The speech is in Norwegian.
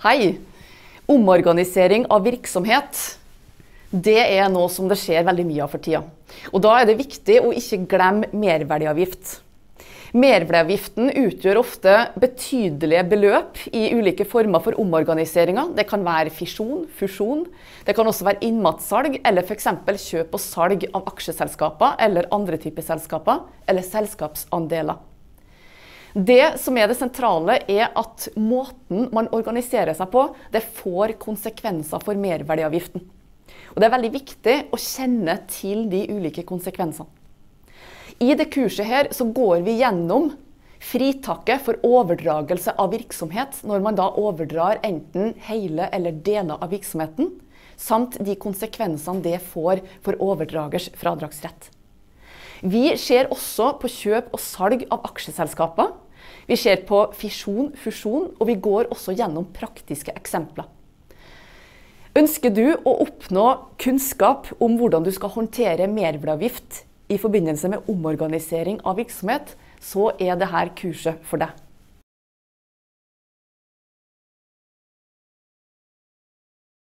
Hei! Omorganisering av virksomhet det er noe som det skjer veldig mye av for tida. Og da er det viktig å ikke glemme merverdiavgift. Merverdiavgiften utgjør ofte betydelige beløp i ulike former for omorganiseringer. Det kan være fisjon, fusjon, det kan også være innmatsalg eller f.eks. kjøp og salg av aksjeselskaper eller andre typer selskaper, eller selskapsandeler. Det som er det sentrale, er at måten man organiserer seg på, det får konsekvenser for merverdiavgiften. Og det er veldig viktig å kjenne til de ulike konsekvensene. I det kurset her så går vi gjennom fritaket for overdragelse av virksomhet, når man da overdrar enten hele eller deler av virksomheten, samt de konsekvensene det får for overdragers fradragsrett. Vi ser også på kjøp og salg av aksjeselskaper vi ser på fisjon, fusjon, og vi går også gjennom praktiske eksempler. Ønsker du å oppnå kunnskap om hvordan du skal håndtere merverdiavgift i forbindelse med omorganisering av virksomhet, så er dette kurset for deg.